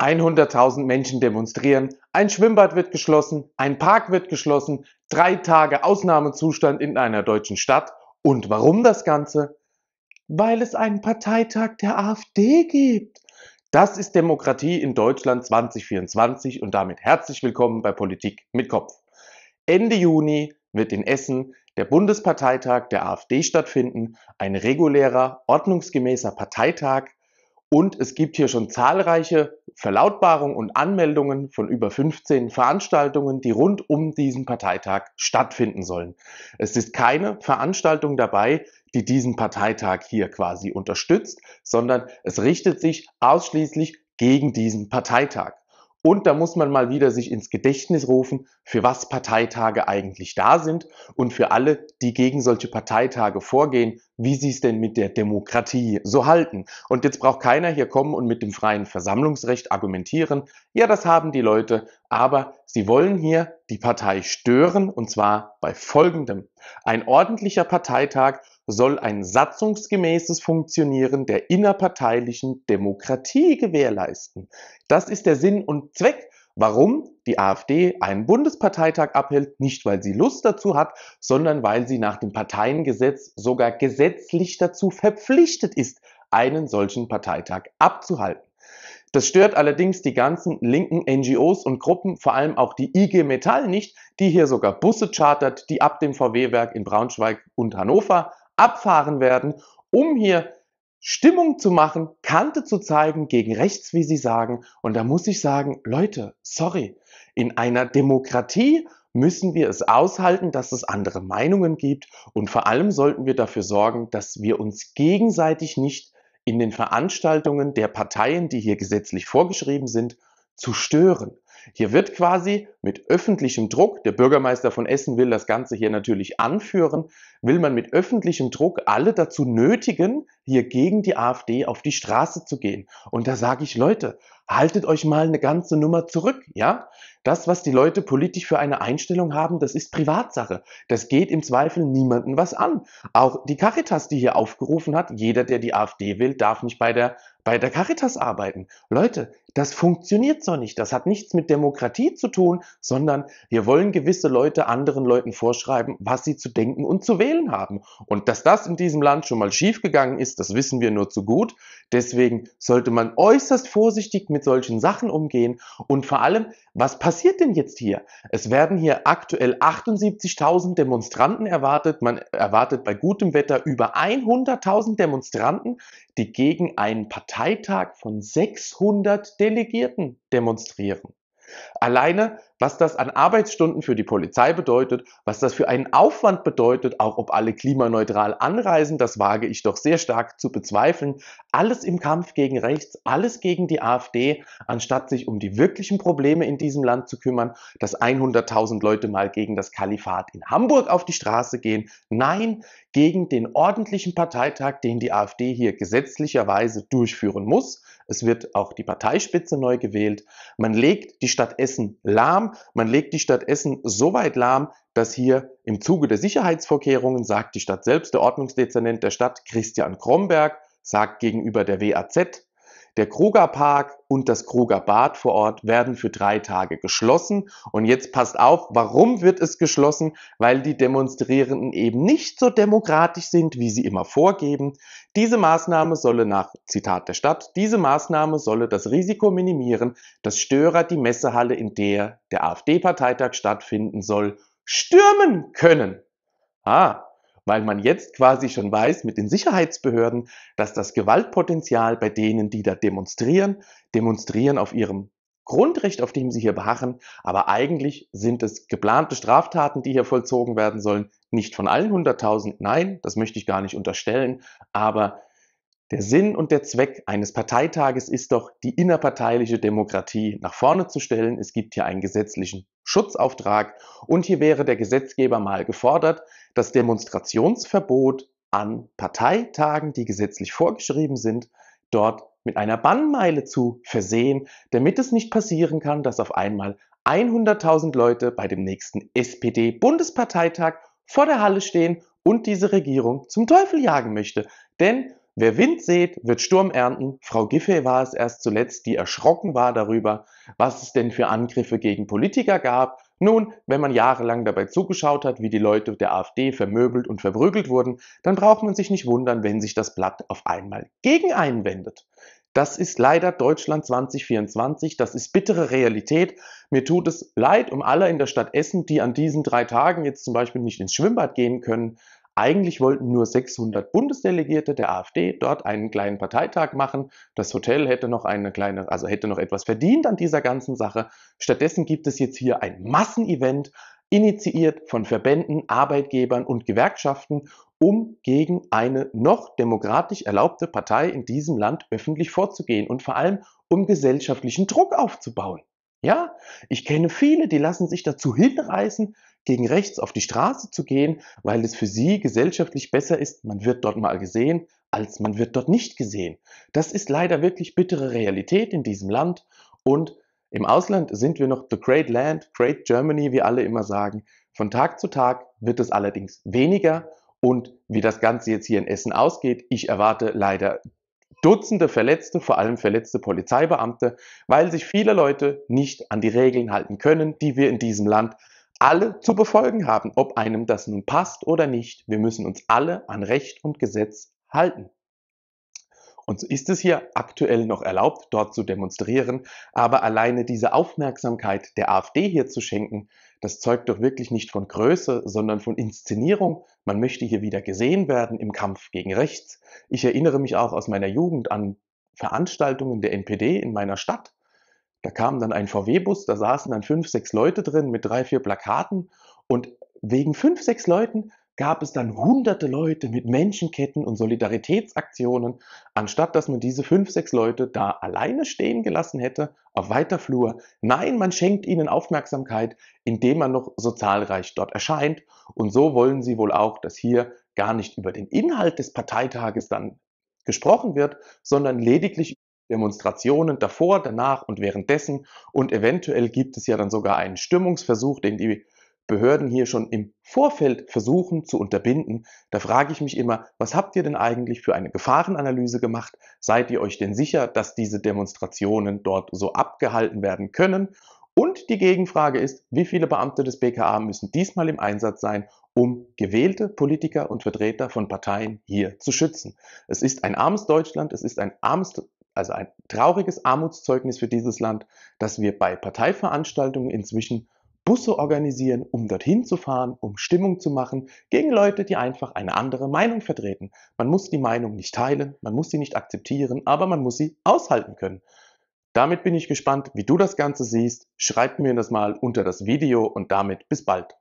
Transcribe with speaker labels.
Speaker 1: 100.000 Menschen demonstrieren, ein Schwimmbad wird geschlossen, ein Park wird geschlossen, drei Tage Ausnahmezustand in einer deutschen Stadt. Und warum das Ganze? Weil es einen Parteitag der AfD gibt. Das ist Demokratie in Deutschland 2024 und damit herzlich willkommen bei Politik mit Kopf. Ende Juni wird in Essen der Bundesparteitag der AfD stattfinden, ein regulärer, ordnungsgemäßer Parteitag. Und es gibt hier schon zahlreiche Verlautbarung und Anmeldungen von über 15 Veranstaltungen, die rund um diesen Parteitag stattfinden sollen. Es ist keine Veranstaltung dabei, die diesen Parteitag hier quasi unterstützt, sondern es richtet sich ausschließlich gegen diesen Parteitag. Und da muss man mal wieder sich ins Gedächtnis rufen, für was Parteitage eigentlich da sind und für alle, die gegen solche Parteitage vorgehen, wie sie es denn mit der Demokratie so halten. Und jetzt braucht keiner hier kommen und mit dem freien Versammlungsrecht argumentieren. Ja, das haben die Leute, aber sie wollen hier die Partei stören und zwar bei folgendem. Ein ordentlicher Parteitag soll ein satzungsgemäßes Funktionieren der innerparteilichen Demokratie gewährleisten. Das ist der Sinn und Zweck, warum die AfD einen Bundesparteitag abhält, nicht weil sie Lust dazu hat, sondern weil sie nach dem Parteiengesetz sogar gesetzlich dazu verpflichtet ist, einen solchen Parteitag abzuhalten. Das stört allerdings die ganzen linken NGOs und Gruppen, vor allem auch die IG Metall nicht, die hier sogar Busse chartert, die ab dem VW-Werk in Braunschweig und Hannover abfahren werden, um hier Stimmung zu machen, Kante zu zeigen, gegen rechts, wie sie sagen. Und da muss ich sagen, Leute, sorry, in einer Demokratie müssen wir es aushalten, dass es andere Meinungen gibt und vor allem sollten wir dafür sorgen, dass wir uns gegenseitig nicht in den Veranstaltungen der Parteien, die hier gesetzlich vorgeschrieben sind, zu stören. Hier wird quasi mit öffentlichem Druck, der Bürgermeister von Essen will das Ganze hier natürlich anführen, will man mit öffentlichem Druck alle dazu nötigen, hier gegen die AfD auf die Straße zu gehen. Und da sage ich, Leute, haltet euch mal eine ganze Nummer zurück, ja? Das, was die Leute politisch für eine Einstellung haben, das ist Privatsache. Das geht im Zweifel niemandem was an. Auch die Caritas, die hier aufgerufen hat, jeder, der die AfD will, darf nicht bei der bei der Caritas arbeiten. Leute, das funktioniert so nicht. Das hat nichts mit Demokratie zu tun, sondern wir wollen gewisse Leute anderen Leuten vorschreiben, was sie zu denken und zu wählen haben. Und dass das in diesem Land schon mal schiefgegangen ist, das wissen wir nur zu gut. Deswegen sollte man äußerst vorsichtig mit solchen Sachen umgehen. Und vor allem, was passiert denn jetzt hier? Es werden hier aktuell 78.000 Demonstranten erwartet. Man erwartet bei gutem Wetter über 100.000 Demonstranten, die gegen einen Parteitag von 600 Delegierten demonstrieren. Alleine, was das an Arbeitsstunden für die Polizei bedeutet, was das für einen Aufwand bedeutet, auch ob alle klimaneutral anreisen, das wage ich doch sehr stark zu bezweifeln. Alles im Kampf gegen rechts, alles gegen die AfD, anstatt sich um die wirklichen Probleme in diesem Land zu kümmern, dass 100.000 Leute mal gegen das Kalifat in Hamburg auf die Straße gehen. Nein, gegen den ordentlichen Parteitag, den die AfD hier gesetzlicherweise durchführen muss, es wird auch die Parteispitze neu gewählt. Man legt die Stadt Essen lahm. Man legt die Stadt Essen so weit lahm, dass hier im Zuge der Sicherheitsvorkehrungen sagt die Stadt selbst, der Ordnungsdezernent der Stadt Christian Kromberg, sagt gegenüber der WAZ, der Kruger Park und das Kruger Bad vor Ort werden für drei Tage geschlossen. Und jetzt passt auf, warum wird es geschlossen? Weil die Demonstrierenden eben nicht so demokratisch sind, wie sie immer vorgeben. Diese Maßnahme solle nach Zitat der Stadt, diese Maßnahme solle das Risiko minimieren, dass Störer die Messehalle, in der der AfD-Parteitag stattfinden soll, stürmen können. Ah, weil man jetzt quasi schon weiß mit den Sicherheitsbehörden, dass das Gewaltpotenzial bei denen, die da demonstrieren, demonstrieren auf ihrem Grundrecht, auf dem sie hier beharren, aber eigentlich sind es geplante Straftaten, die hier vollzogen werden sollen, nicht von allen 100.000, nein, das möchte ich gar nicht unterstellen, aber der Sinn und der Zweck eines Parteitages ist doch, die innerparteiliche Demokratie nach vorne zu stellen. Es gibt hier einen gesetzlichen Schutzauftrag und hier wäre der Gesetzgeber mal gefordert, das Demonstrationsverbot an Parteitagen, die gesetzlich vorgeschrieben sind, dort mit einer Bannmeile zu versehen, damit es nicht passieren kann, dass auf einmal 100.000 Leute bei dem nächsten SPD-Bundesparteitag vor der Halle stehen und diese Regierung zum Teufel jagen möchte. Denn Wer Wind sät, wird Sturm ernten. Frau Giffey war es erst zuletzt, die erschrocken war darüber, was es denn für Angriffe gegen Politiker gab. Nun, wenn man jahrelang dabei zugeschaut hat, wie die Leute der AfD vermöbelt und verprügelt wurden, dann braucht man sich nicht wundern, wenn sich das Blatt auf einmal gegen einen wendet. Das ist leider Deutschland 2024, das ist bittere Realität. Mir tut es leid um alle in der Stadt Essen, die an diesen drei Tagen jetzt zum Beispiel nicht ins Schwimmbad gehen können, eigentlich wollten nur 600 Bundesdelegierte der AfD dort einen kleinen Parteitag machen. Das Hotel hätte noch eine kleine, also hätte noch etwas verdient an dieser ganzen Sache. Stattdessen gibt es jetzt hier ein Massenevent, initiiert von Verbänden, Arbeitgebern und Gewerkschaften, um gegen eine noch demokratisch erlaubte Partei in diesem Land öffentlich vorzugehen und vor allem um gesellschaftlichen Druck aufzubauen. Ja, ich kenne viele, die lassen sich dazu hinreißen, gegen rechts auf die Straße zu gehen, weil es für sie gesellschaftlich besser ist, man wird dort mal gesehen, als man wird dort nicht gesehen. Das ist leider wirklich bittere Realität in diesem Land und im Ausland sind wir noch the great land, great Germany, wie alle immer sagen. Von Tag zu Tag wird es allerdings weniger und wie das Ganze jetzt hier in Essen ausgeht, ich erwarte leider Dutzende Verletzte, vor allem verletzte Polizeibeamte, weil sich viele Leute nicht an die Regeln halten können, die wir in diesem Land alle zu befolgen haben, ob einem das nun passt oder nicht. Wir müssen uns alle an Recht und Gesetz halten. Und so ist es hier aktuell noch erlaubt, dort zu demonstrieren, aber alleine diese Aufmerksamkeit der AfD hier zu schenken, das zeugt doch wirklich nicht von Größe, sondern von Inszenierung. Man möchte hier wieder gesehen werden im Kampf gegen rechts. Ich erinnere mich auch aus meiner Jugend an Veranstaltungen der NPD in meiner Stadt. Da kam dann ein VW-Bus, da saßen dann fünf, sechs Leute drin mit drei, vier Plakaten und wegen fünf, sechs Leuten gab es dann hunderte Leute mit Menschenketten und Solidaritätsaktionen, anstatt dass man diese fünf, sechs Leute da alleine stehen gelassen hätte, auf weiter Flur. Nein, man schenkt ihnen Aufmerksamkeit, indem man noch so zahlreich dort erscheint. Und so wollen sie wohl auch, dass hier gar nicht über den Inhalt des Parteitages dann gesprochen wird, sondern lediglich Demonstrationen davor, danach und währenddessen. Und eventuell gibt es ja dann sogar einen Stimmungsversuch, den die Behörden hier schon im Vorfeld versuchen zu unterbinden. Da frage ich mich immer, was habt ihr denn eigentlich für eine Gefahrenanalyse gemacht? Seid ihr euch denn sicher, dass diese Demonstrationen dort so abgehalten werden können? Und die Gegenfrage ist, wie viele Beamte des BKA müssen diesmal im Einsatz sein, um gewählte Politiker und Vertreter von Parteien hier zu schützen? Es ist ein armes Deutschland, es ist ein armes also ein trauriges Armutszeugnis für dieses Land, dass wir bei Parteiveranstaltungen inzwischen Busse organisieren, um dorthin zu fahren, um Stimmung zu machen, gegen Leute, die einfach eine andere Meinung vertreten. Man muss die Meinung nicht teilen, man muss sie nicht akzeptieren, aber man muss sie aushalten können. Damit bin ich gespannt, wie du das Ganze siehst. Schreib mir das mal unter das Video und damit bis bald.